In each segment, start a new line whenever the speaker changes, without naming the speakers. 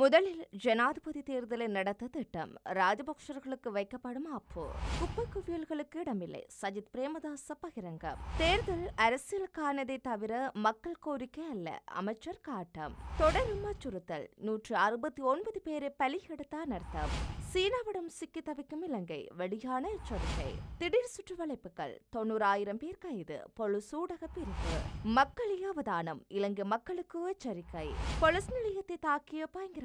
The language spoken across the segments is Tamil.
முதலில் ஜனாதிபதி தேர்தலை நடத்த திட்டம் ராஜபக்சர்களுக்கு வைக்கப்படும் அப்பு குப்பை குவியல்களுக்கு இடமில்லை சஜித் பிரேமதாச பகிரங்கம் தேர்தல் அரசியலுக்கானதை தவிர மக்கள் கோரிக்கை அல்ல அமைச்சர் காட்டம் தொடரும் அச்சுறுத்தல் நூற்று அறுபத்தி ஒன்பது பேரை பலியெடுத்த அர்த்தம் சீனாவிடம் சிக்கி தவிக்கும் இலங்கை வெளியான எச்சரிக்கை திடீர் சுற்றுவளைப்புகள் தொண்ணூறாயிரம் பேர் கைது பொழு சூடக பிரிவு மக்களே அவதானம் இலங்கை மக்களுக்கு எச்சரிக்கை பொலிஸ் நிலையத்தை தாக்கிய பயங்கர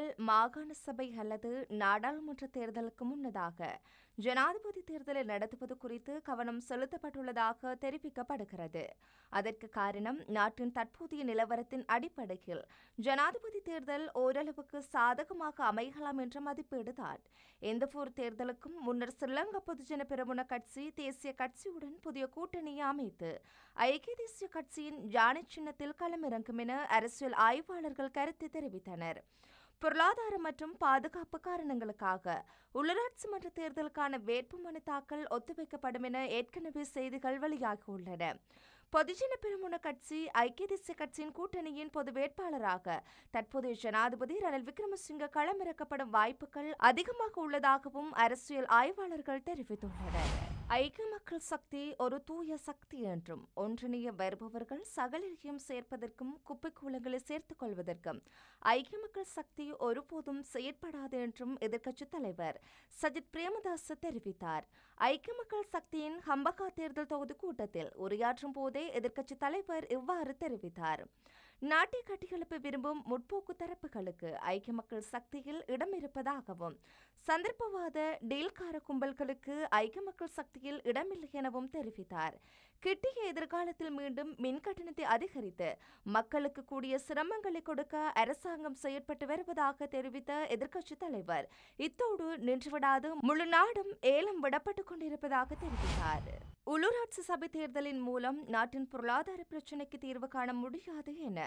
தேர்தல் மாகாண சபை அல்லது நாடாளுமன்ற தேர்தலுக்கு முன்னதாக ஜனாதிபதி தேர்தலை நடத்துவது குறித்து கவனம் செலுத்தப்பட்டுள்ளதாக தெரிவிக்கப்படுகிறது அதற்கு காரணம் நாட்டின் தற்போதைய நிலவரத்தின் அடிப்படையில் ஜனாதிபதி தேர்தல் ஓரளவுக்கு சாதகமாக அமையலாம் என்ற மதிப்பீடுதான் எந்த ஒரு தேர்தலுக்கும் முன்னர் ஸ்ரீலங்கா பொதுஜன பெருமுன கட்சி தேசிய கட்சியுடன் புதிய கூட்டணியை அமைத்து ஐக்கிய தேசிய கட்சியின் யானை சின்னத்தில் களமிறங்கும் என அரசியல் ஆய்வாளர்கள் கருத்து தெரிவித்தனர் பொருளாதார மற்றும் பாதுகாப்பு காரணங்களுக்காக உள்ளராட்சி மன்ற தேர்தலுக்கான வேட்புமனு தாக்கல் ஒத்திவைக்கப்படும் என ஏற்கனவே செய்திகள் வெளியாகியுள்ளன பொதுஜன பெருமுன கட்சி ஐக்கிய தேசிய கட்சியின் கூட்டணியின் பொது வேட்பாளராக தற்போதைய ஜனாதிபதி ரணில் விக்ரமசிங்க களமிறக்கப்படும் வாய்ப்புகள் அதிகமாக உள்ளதாகவும் அரசியல் ஆய்வாளர்கள் தெரிவித்துள்ளனர் ஐக்கிய மக்கள் சக்தி ஒரு தூய சக்தி என்றும் ஒன்றிணைய வருபவர்கள் சகலரையும் சேர்ப்பதற்கும் குப்பை கூலங்களை சேர்த்துக் கொள்வதற்கும் ஐக்கிய மக்கள் சக்தி ஒருபோதும் செயற்படாது என்றும் எதிர்க்கட்சித் தலைவர் சஜித் பிரேமதாஸ் தெரிவித்தார் ஐக்கிய மக்கள் சக்தியின் ஹம்பகா தேர்தல் தொகுதி கூட்டத்தில் உரையாற்றும் போதே எதிர்க்கட்சித் தலைவர் இவ்வாறு தெரிவித்தார் நாட்டை கட்டியெழுப்ப விரும்பும் முற்போக்கு தரப்புகளுக்கு ஐக்கிய மக்கள் சக்தியில் இடம் இருப்பதாகவும் சந்தர்ப்பவாத டீல்கார கும்பல்களுக்கு ஐக்கிய மக்கள் சக்தியில் இடமில்லை எனவும் தெரிவித்தார் கிட்டிய எதிர்காலத்தில் மீண்டும் மின் கட்டணத்தை அதிகரித்து மக்களுக்கு கூடிய சிரமங்களை கொடுக்க அரசாங்கம் செயற்பட்டு வருவதாக தெரிவித்த எதிர்க்கட்சித் தலைவர் இத்தோடு நின்றுவிடாது முழு நாடும் ஏலம் விடப்பட்டுக் கொண்டிருப்பதாக தெரிவித்தார் உள்ளூராட்சி சபை தேர்தலின் மூலம் நாட்டின் பொருளாதார பிரச்சினைக்கு தீர்வு காண முடியாது என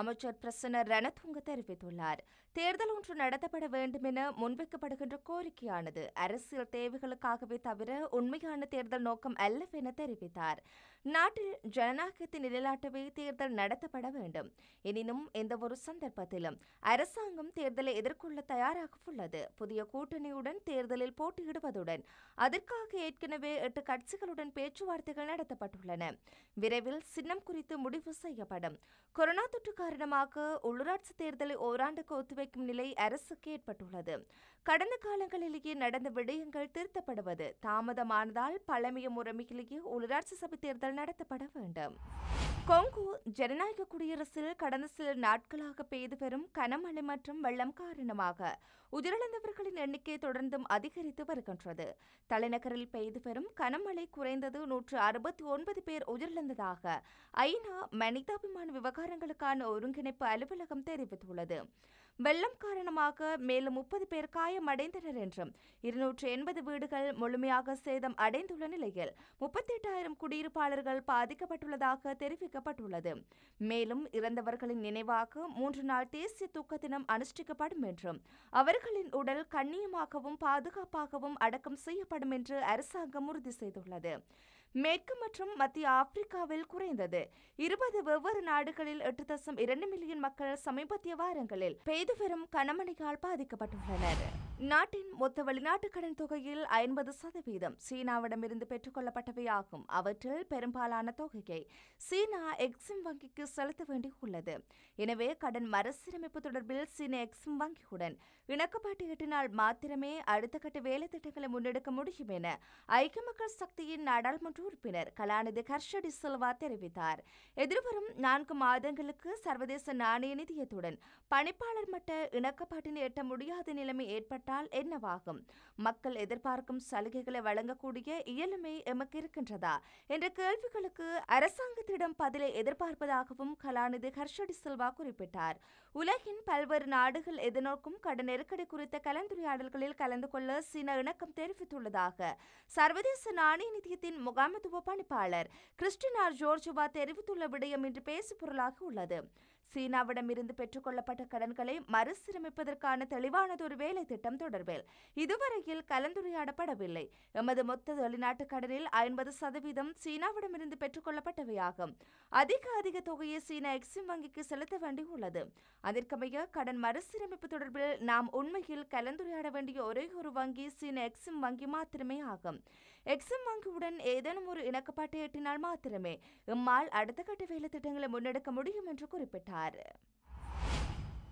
அமைச்சர் பிரசன்ன ரணதுங்க தெரிவித்துள்ளார் தேர்தல் ஒன்று நடத்தப்பட வேண்டும் என முன்வைக்கப்படுகின்ற கோரிக்கையானது அரசியல் தேவைகளுக்காகவே தவிர உண்மையான தேர்தல் நோக்கம் அல்லவென தெரிவித்தார் நாட்டில் ஜனநாயகத்தின் நிலையாட்டவே தேர்தல் நடத்தப்பட வேண்டும் எனினும் எந்த ஒரு சந்தர்ப்பத்திலும் அரசாங்கம் தேர்தலை எதிர்கொள்ள தயாராக உள்ளது புதிய கூட்டணியுடன் தேர்தலில் போட்டியிடுவதுடன் அதற்காக ஏற்கனவே எட்டு கட்சிகளுடன் பேச்சுவார்த்தைகள் நடத்தப்பட்டுள்ளன விரைவில் சின்னம் குறித்து முடிவு செய்யப்படும் கொரோனா தொற்று காரணமாக உள்ளூராட்சி தேர்தலை ஓராண்டுக்கு ஒத்துவைக்கும் நிலை அரசுக்கு ஏற்பட்டுள்ளது கடந்த காலங்களிலேயே நடந்த விடயங்கள் திருத்தப்படுவது தாமதமானதால் பழமைய முறைமையிலேயே உள்ளூராட்சி சபை தேர்தல் தேர்தல் நடத்தப்பட வேண்டும் கொங்கு ஜனநாயக குடியரசில் கடந்த சில நாட்களாக பெய்து பெறும் கனமழை மற்றும் வெள்ளம் காரணமாக உயிரிழந்தவர்களின் எண்ணிக்கை தொடர்ந்தும் அதிகரித்து வருகின்றது தலைநகரில் பெய்து பெறும் கனமழை குறைந்தது நூற்று அறுபத்தி ஒன்பது பேர் உயிரிழந்ததாக ஐநா மனிதாபிமான விவகாரங்களுக்கான ஒருங்கிணைப்பு அலுவலகம் தெரிவித்துள்ளது வெள்ளம் காரணமாக மேலும் முப்பது பேர் காயமடைந்தனர் என்றும் இருநூற்று எண்பது வீடுகள் முழுமையாக சேதம் அடைந்துள்ள நிலையில் முப்பத்தி எட்டாயிரம் குடியிருப்பாளர்கள் பாதிக்கப்பட்டுள்ளதாக தெரிவிக்கப்பட்டுள்ளது மேலும் இறந்தவர்களின் நினைவாக மூன்று நாள் தேசிய துக்க தினம் அனுஷ்டிக்கப்படும் என்றும் அவர்களின் உடல் கண்ணியமாகவும் பாதுகாப்பாகவும் அடக்கம் செய்யப்படும் என்று அரசாங்கம் உறுதி செய்துள்ளது மேற்கு மற்றும் மத்திய ஆப்பிரிக்காவில் குறைந்தது இருபது வெவ்வேறு நாடுகளில் எட்டு தசம் இரண்டு மில்லியன் மக்கள் சமீபத்திய வாரங்களில் பெய்து வரும் கனமழையால் பாதிக்கப்பட்டுள்ளனர் நாட்டின் மொத்த வெளிநாட்டு கடன் தொகையில் ஐம்பது சதவீதம் சீனாவிடமிருந்து ஆகும் அவற்றில் பெரும்பாலான தொகையை சீனா எக்ஸிம் வங்கிக்கு செலுத்த வேண்டியுள்ளது எனவே கடன் மறுசீரமைப்பு தொடர்பில் சீன எக்ஸிம் வங்கியுடன் இணக்கப்பாட்டு எட்டினால் மாத்திரமே அடுத்த கட்ட வேலை திட்டங்களை முன்னெடுக்க முடியும் என ஐக்கிய மக்கள் சக்தியின் நாடாளுமன்ற உறுப்பினர் கலாநிதி கர்ஷடி சில்வா தெரிவித்தார் எதிர்வரும் நான்கு மாதங்களுக்கு சர்வதேச நாணய நிதியத்துடன் பணிப்பாளர் மட்ட இணக்கப்பாட்டினை எட்ட முடியாத நிலைமை ஏற்பட்ட ஏற்பட்டால் என்னவாகும் மக்கள் எதிர்பார்க்கும் சலுகைகளை வழங்கக்கூடிய இயலுமை எமக்கு இருக்கின்றதா என்ற கேள்விகளுக்கு அரசாங்கத்திடம் பதிலை எதிர்பார்ப்பதாகவும் கலாநிதி ஹர்ஷடி செல்வா குறிப்பிட்டார் உலகின் பல்வேறு நாடுகள் எதிர்நோக்கும் கடன் நெருக்கடி குறித்த கலந்துரையாடல்களில் கலந்து கொள்ள சீனா இணக்கம் தெரிவித்துள்ளதாக சர்வதேச நாணய நிதியத்தின் முகாமத்துவ பணிப்பாளர் கிறிஸ்டினார் ஜோர்ஜுவா தெரிவித்துள்ள விடயம் இன்று பேசுபொருளாக உள்ளது சீனாவிடமிருந்து பெற்றுக்கொள்ளப்பட்ட கடன்களை மறுசீரமைப்பதற்கான தெளிவானதொரு வேலை திட்டம் தொடர்பில் இதுவரையில் கலந்துரையாடப்படவில்லை எமது மொத்த வெளிநாட்டு கடனில் ஐம்பது சதவீதம் சீனாவிடமிருந்து பெற்றுக்கொள்ளப்பட்டவையாகும் அதிக அதிக தொகையை சீனா எக்ஸிம் வங்கிக்கு செலுத்த வேண்டியுள்ளது அதற்கமைய கடன் மறுசீரமைப்பு தொடர்பில் நாம் உண்மையில் கலந்துரையாட வேண்டிய ஒரே ஒரு வங்கி சீன எக்ஸிம் வங்கி மாத்திரமே ஆகும் எக்ஸிம் வங்கியுடன் ஏதேனும் ஒரு இணக்கப்பாட்டை எட்டினால் மாத்திரமே இம்மால் அடுத்த கட்ட வேலை திட்டங்களை முன்னெடுக்க முடியும் என்று குறிப்பிட்டார்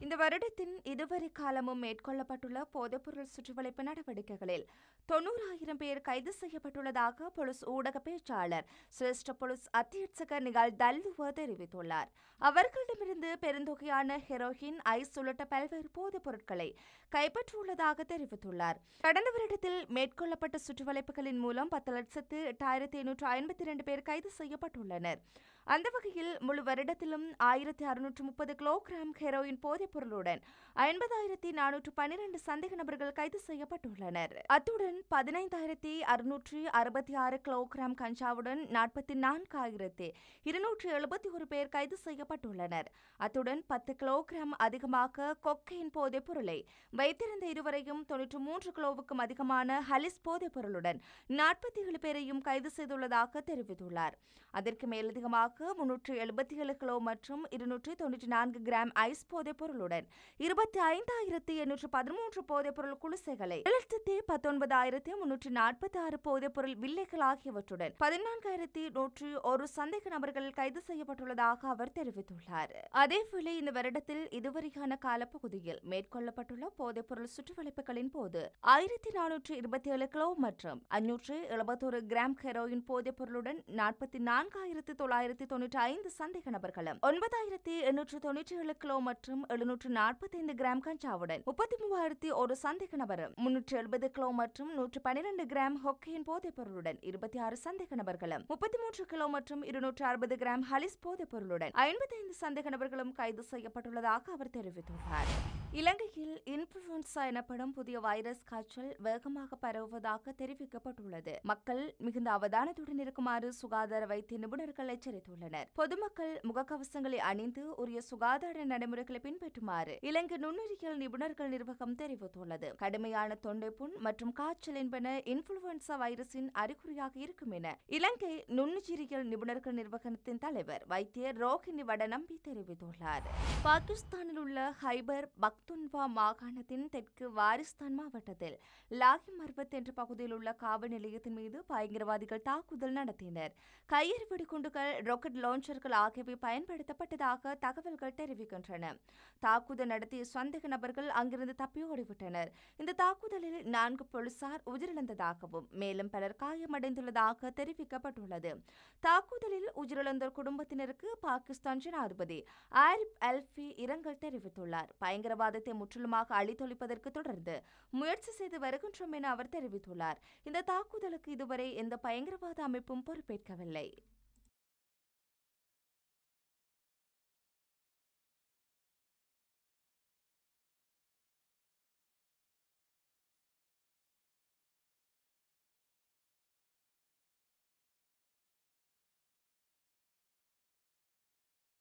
இந்த வருடத்தின் இதுவரை காலமும் மேற்கொள்ளப்பட்டுள்ள போதைப்பொருள் சுற்றுவளைப்பு நடவடிக்கைகளில் தொன்னூறாயிரம் பேர் கைது செய்யப்பட்டுள்ளதாக போலீஸ் ஊடக பேச்சாளர் சிரேஷ்ட போலீஸ் அத்தியட்சகர் நிகால் தல்லுவ தெரிவித்துள்ளார் அவர்களிடமிருந்து பெருந்தொகையான ஹெரோயின் ஐஸ் உள்ளிட்ட பல்வேறு போதைப் பொருட்களை கைப்பற்றியுள்ளதாக தெரிவித்துள்ளார் கடந்த வருடத்தில் மேற்கொள்ளப்பட்ட சுற்றுவளைப்புகளின் மூலம் பத்து லட்சத்து எட்டாயிரத்தி எண்ணூற்று ஐம்பத்தி இரண்டு பேர் கைது செய்யப்பட்டுள்ளனர் அந்த வகையில் முழு வருடத்திலும் ஆயிரத்தி அறுநூற்று முப்பது கிலோகிராம் ஹெரோயின் போதைப் பொருளுடன் ஐம்பதாயிரத்தி நானூற்று பனிரெண்டு சந்தேக நபர்கள் கைது செய்யப்பட்டுள்ளனர் அத்துடன் பதினைந்தாயிரத்தி அறுநூற்று அறுபத்தி ஆறு கிலோகிராம் கஞ்சாவுடன் நாற்பத்தி நான்காயிரத்தி இருநூற்று எழுபத்தி ஒரு பேர் கைது செய்யப்பட்டுள்ளனர் அத்துடன் பத்து கிலோகிராம் அதிகமாக கொக்கையின் போதைப் பொருளை வைத்திருந்த இருவரையும் தொன்னூற்று மூன்று கிலோவுக்கும் அதிகமான ஹலிஸ் போதைப் பொருளுடன் நாற்பத்தி ஏழு பேரையும் கைது செய்துள்ளதாக தெரிவித்துள்ளார் அதற்கு மேலதிகமாக கூடுதலாக முன்னூற்று எழுபத்தி ஏழு கிலோ மற்றும் இருநூற்றி தொன்னூற்றி நான்கு கிராம் ஐஸ் போதைப் பொருளுடன் இருபத்தி ஐந்தாயிரத்தி எண்ணூற்று பதிமூன்று போதைப் பொருள் குளிசைகளை லட்சத்தி பத்தொன்பதாயிரத்தி முன்னூற்றி நாற்பத்தி ஆறு போதைப் பொருள் வில்லைகள் ஆகியவற்றுடன் பதினான்காயிரத்தி நூற்றி ஒரு சந்தேக நபர்கள் கைது செய்யப்பட்டுள்ளதாக அவர் தெரிவித்துள்ளார் அதேவேளை இந்த வருடத்தில் இதுவரையான காலப்பகுதியில் மேற்கொள்ளப்பட்டுள்ள போதைப் பொருள் சுற்றுவளைப்புகளின் போது ஆயிரத்தி நானூற்று இருபத்தி ஏழு கிலோ மற்றும் அஞ்சூற்று எழுபத்தோரு கிராம் ஹெரோயின் போதைப் பொருளுடன் நாற்பத்தி நான்காயிரத்தி தொள்ளாயிரத்தி ஆயிரத்தி தொன்னூற்றி ஐந்து சந்தேக நபர்களும் ஒன்பதாயிரத்தி எண்ணூற்று தொன்னூற்றி ஏழு கிலோ மற்றும் எழுநூற்று நாற்பத்தி ஐந்து கிராம் கஞ்சாவுடன் முப்பத்தி மூவாயிரத்தி ஒரு சந்தேக நபரும் முன்னூற்று எழுபது கிலோ மற்றும் நூற்று பன்னிரண்டு கிராம் ஹொக்கியின் போதைப் பொருளுடன் இருபத்தி ஆறு சந்தேக நபர்களும் முப்பத்தி மூன்று கிலோ மற்றும் இருநூற்று அறுபது கிராம் ஹலிஸ் போதைப் பொருளுடன் ஐம்பத்தி ஐந்து சந்தேக நபர்களும் கைது செய்யப்பட்டுள்ளதாக அவர் தெரிவித்துள்ளார் இலங்கையில் இன்ஃபுளுன்சா எனப்படும் புதிய வைரஸ் காய்ச்சல் வேகமாக பரவுவதாக தெரிவிக்கப்பட்டுள்ளது மக்கள் மிகுந்த அவதானத்துடன் இருக்குமாறு சுகாதார வைத்திய நிபுணர்கள் எச்சரித்துள்ளனர் தெரிவித்துள்ளனர் பொதுமக்கள் முகக்கவசங்களை அணிந்து உரிய சுகாதார நடைமுறைகளை பின்பற்றுமாறு இலங்கை நுண்ணுயிரியல் நிபுணர்கள் நிர்வாகம் தெரிவித்துள்ளது கடுமையான தொண்டை புண் மற்றும் காய்ச்சல் என்பன இன்ஃபுளுவன்சா வைரஸின் அறிகுறியாக இருக்கும் என இலங்கை நுண்ணுயிரியல் நிபுணர்கள் நிர்வாகத்தின் தலைவர் வைத்தியர் ரோஹிணி வடநம்பி தெரிவித்துள்ளார் பாகிஸ்தானில் உள்ள ஹைபர் பக்துன்வா மாகாணத்தின் தெற்கு வாரிஸ்தான் மாவட்டத்தில் லாகி மர்பத் என்ற பகுதியில் உள்ள காவல் நிலையத்தின் மீது பயங்கரவாதிகள் தாக்குதல் நடத்தினர் கையெறி வெடிகுண்டுகள் ராக்கெட் லான்ச்சர்கள் ஆகியவை பயன்படுத்தப்பட்டதாக தகவல்கள் தெரிவிக்கின்றன தாக்குதல் நடத்திய சந்தேக நபர்கள் அங்கிருந்து தப்பியோடிவிட்டனர் இந்த தாக்குதலில் நான்கு போலீசார் உயிரிழந்ததாகவும் மேலும் பலர் காயமடைந்துள்ளதாக தெரிவிக்கப்பட்டுள்ளது தாக்குதலில் உயிரிழந்தோர் குடும்பத்தினருக்கு பாகிஸ்தான் ஜனாதிபதி ஆரிப் அல்ஃபி இரங்கல் தெரிவித்துள்ளார் பயங்கரவாதத்தை முற்றிலுமாக அழித்தொழிப்பதற்கு தொடர்ந்து முயற்சி செய்து வருகின்றோம் என அவர் தெரிவித்துள்ளார் இந்த தாக்குதலுக்கு இதுவரை எந்த பயங்கரவாத அமைப்பும் பொறுப்பேற்கவில்லை